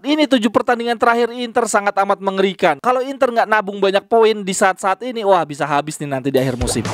ini tujuh pertandingan terakhir Inter sangat amat mengerikan. Kalau Inter nggak nabung banyak poin di saat-saat ini, wah bisa habis nih nanti di akhir musim.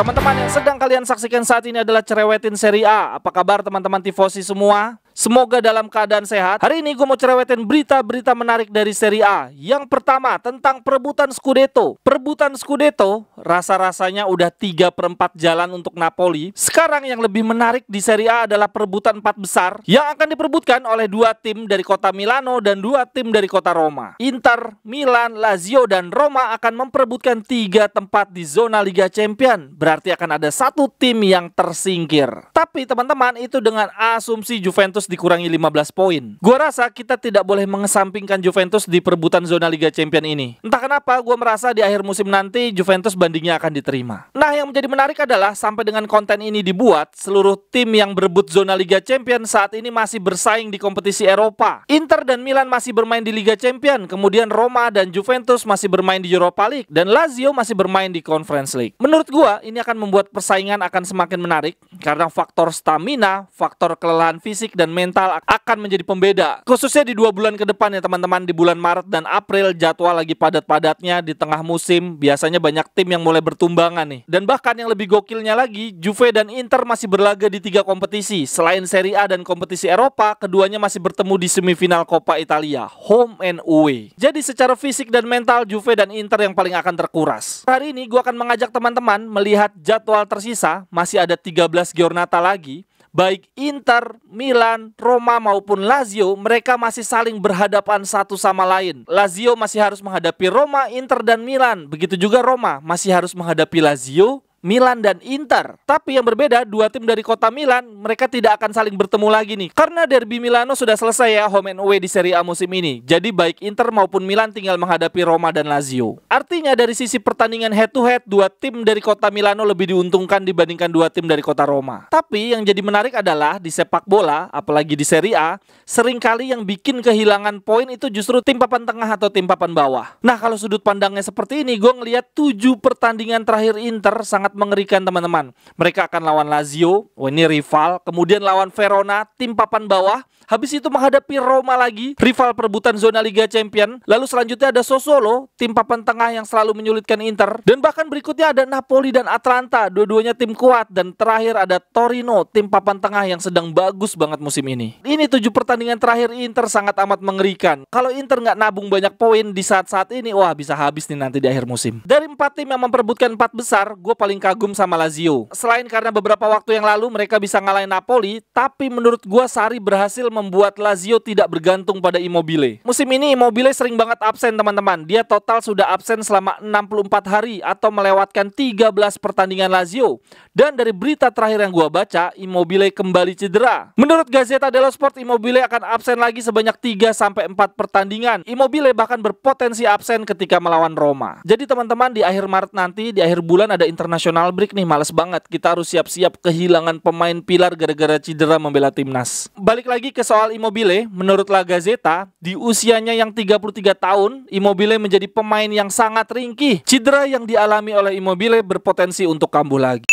Teman-teman yang sedang kalian saksikan saat ini adalah cerewetin Serie A. Apa kabar teman-teman tifosi semua? Semoga dalam keadaan sehat. Hari ini gue mau cerewetin berita-berita menarik dari Serie A. Yang pertama tentang perebutan Scudetto. Perebutan Scudetto rasa-rasanya udah 3 per 4 jalan untuk Napoli. Sekarang yang lebih menarik di Serie A adalah perebutan 4 besar yang akan diperebutkan oleh dua tim dari kota Milano dan dua tim dari kota Roma. Inter, Milan, Lazio, dan Roma akan memperebutkan tiga tempat di zona Liga Champion. Berarti akan ada satu tim yang tersingkir. Tapi teman-teman itu dengan asumsi Juventus Juventus dikurangi 15 poin. Gua rasa kita tidak boleh mengesampingkan Juventus di perebutan zona Liga Champion ini. Entah kenapa gua merasa di akhir musim nanti Juventus bandingnya akan diterima. Nah, yang menjadi menarik adalah sampai dengan konten ini dibuat, seluruh tim yang berebut zona Liga Champion saat ini masih bersaing di kompetisi Eropa. Inter dan Milan masih bermain di Liga Champion, kemudian Roma dan Juventus masih bermain di Europa League dan Lazio masih bermain di Conference League. Menurut gua, ini akan membuat persaingan akan semakin menarik karena faktor stamina, faktor kelelahan fisik dan dan mental akan menjadi pembeda. Khususnya di dua bulan ke depan ya teman-teman, di bulan Maret dan April jadwal lagi padat-padatnya di tengah musim, biasanya banyak tim yang mulai bertumbangan nih. Dan bahkan yang lebih gokilnya lagi, Juve dan Inter masih berlaga di tiga kompetisi. Selain Serie A dan kompetisi Eropa, keduanya masih bertemu di semifinal Coppa Italia, home and away. Jadi secara fisik dan mental, Juve dan Inter yang paling akan terkuras. Hari ini gue akan mengajak teman-teman melihat jadwal tersisa, masih ada 13 giornata lagi, baik Inter, Milan, Roma maupun Lazio mereka masih saling berhadapan satu sama lain. Lazio masih harus menghadapi Roma, Inter dan Milan. Begitu juga Roma masih harus menghadapi Lazio, Milan dan Inter. Tapi yang berbeda, dua tim dari kota Milan, mereka tidak akan saling bertemu lagi nih. Karena derby Milano sudah selesai ya home and away di Serie A musim ini. Jadi baik Inter maupun Milan tinggal menghadapi Roma dan Lazio. Artinya dari sisi pertandingan head to head, dua tim dari kota Milano lebih diuntungkan dibandingkan dua tim dari kota Roma. Tapi yang jadi menarik adalah di sepak bola, apalagi di Serie A, seringkali yang bikin kehilangan poin itu justru tim papan tengah atau tim papan bawah. Nah kalau sudut pandangnya seperti ini, gue ngeliat tujuh pertandingan terakhir Inter sangat sangat mengerikan teman-teman. Mereka akan lawan Lazio, oh ini rival, kemudian lawan Verona, tim papan bawah. Habis itu menghadapi Roma lagi, rival perebutan zona Liga Champion. Lalu selanjutnya ada Sosolo, tim papan tengah yang selalu menyulitkan Inter. Dan bahkan berikutnya ada Napoli dan Atlanta, dua-duanya tim kuat. Dan terakhir ada Torino, tim papan tengah yang sedang bagus banget musim ini. Ini tujuh pertandingan terakhir Inter sangat amat mengerikan. Kalau Inter nggak nabung banyak poin di saat-saat ini, wah bisa habis nih nanti di akhir musim. Dari empat tim yang memperebutkan empat besar, gue paling kagum sama Lazio. Selain karena beberapa waktu yang lalu mereka bisa ngalahin Napoli, tapi menurut gua Sari berhasil membuat Lazio tidak bergantung pada Immobile. Musim ini Immobile sering banget absen teman-teman. Dia total sudah absen selama 64 hari atau melewatkan 13 pertandingan Lazio. Dan dari berita terakhir yang gua baca, Immobile kembali cedera. Menurut Gazeta dello Sport, Immobile akan absen lagi sebanyak 3 sampai 4 pertandingan. Immobile bahkan berpotensi absen ketika melawan Roma. Jadi teman-teman di akhir Maret nanti di akhir bulan ada internasional international break nih males banget. Kita harus siap-siap kehilangan pemain pilar gara-gara cedera membela timnas. Balik lagi ke soal Immobile, menurut La Gazzetta, di usianya yang 33 tahun, Immobile menjadi pemain yang sangat ringkih. Cedera yang dialami oleh Immobile berpotensi untuk kambuh lagi.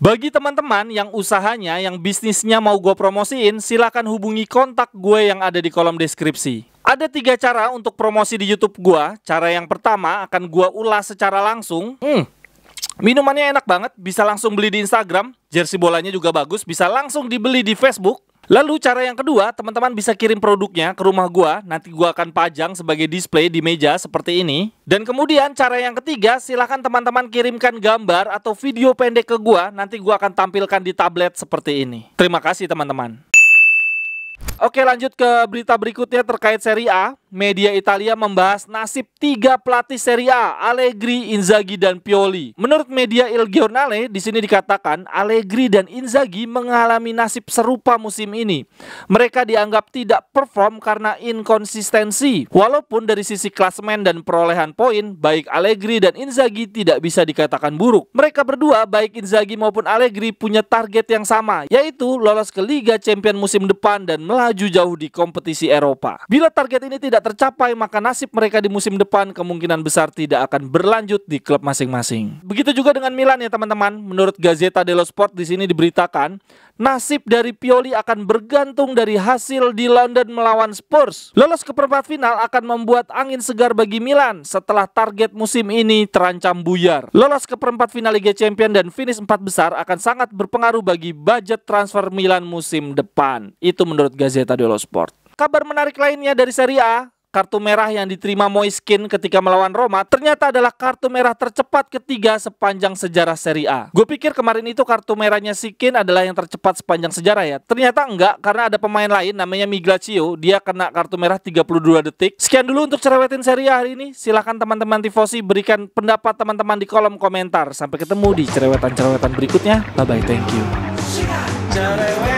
Bagi teman-teman yang usahanya, yang bisnisnya mau gue promosiin, silahkan hubungi kontak gue yang ada di kolom deskripsi. Ada tiga cara untuk promosi di YouTube gue. Cara yang pertama akan gue ulas secara langsung. Hmm, Minumannya enak banget, bisa langsung beli di Instagram, jersey bolanya juga bagus, bisa langsung dibeli di Facebook. Lalu cara yang kedua, teman-teman bisa kirim produknya ke rumah gua, nanti gua akan pajang sebagai display di meja seperti ini. Dan kemudian cara yang ketiga, silahkan teman-teman kirimkan gambar atau video pendek ke gua, nanti gua akan tampilkan di tablet seperti ini. Terima kasih teman-teman. Oke lanjut ke berita berikutnya terkait Serie A. Media Italia membahas nasib tiga pelatih Serie A, Allegri, Inzaghi, dan Pioli. Menurut media Il Giornale, di sini dikatakan Allegri dan Inzaghi mengalami nasib serupa musim ini. Mereka dianggap tidak perform karena inkonsistensi. Walaupun dari sisi klasemen dan perolehan poin, baik Allegri dan Inzaghi tidak bisa dikatakan buruk. Mereka berdua, baik Inzaghi maupun Allegri, punya target yang sama, yaitu lolos ke Liga Champion musim depan dan melalui melaju jauh di kompetisi Eropa. Bila target ini tidak tercapai, maka nasib mereka di musim depan kemungkinan besar tidak akan berlanjut di klub masing-masing. Begitu juga dengan Milan ya teman-teman. Menurut Gazeta dello Sport di sini diberitakan Nasib dari Pioli akan bergantung dari hasil di London melawan Spurs. Lolos ke perempat final akan membuat angin segar bagi Milan setelah target musim ini terancam buyar. Lolos ke perempat final Liga Champions dan finish empat besar akan sangat berpengaruh bagi budget transfer Milan musim depan. Itu menurut Gazeta dello Sport. Kabar menarik lainnya dari Serie A, kartu merah yang diterima Moiskin ketika melawan Roma ternyata adalah kartu merah tercepat ketiga sepanjang sejarah Serie A. Gue pikir kemarin itu kartu merahnya Sikin adalah yang tercepat sepanjang sejarah ya. Ternyata enggak karena ada pemain lain namanya Miglacio, dia kena kartu merah 32 detik. Sekian dulu untuk cerewetin Serie A hari ini. Silahkan teman-teman tifosi berikan pendapat teman-teman di kolom komentar. Sampai ketemu di cerewetan-cerewetan berikutnya. Bye-bye, thank you. Cerewet.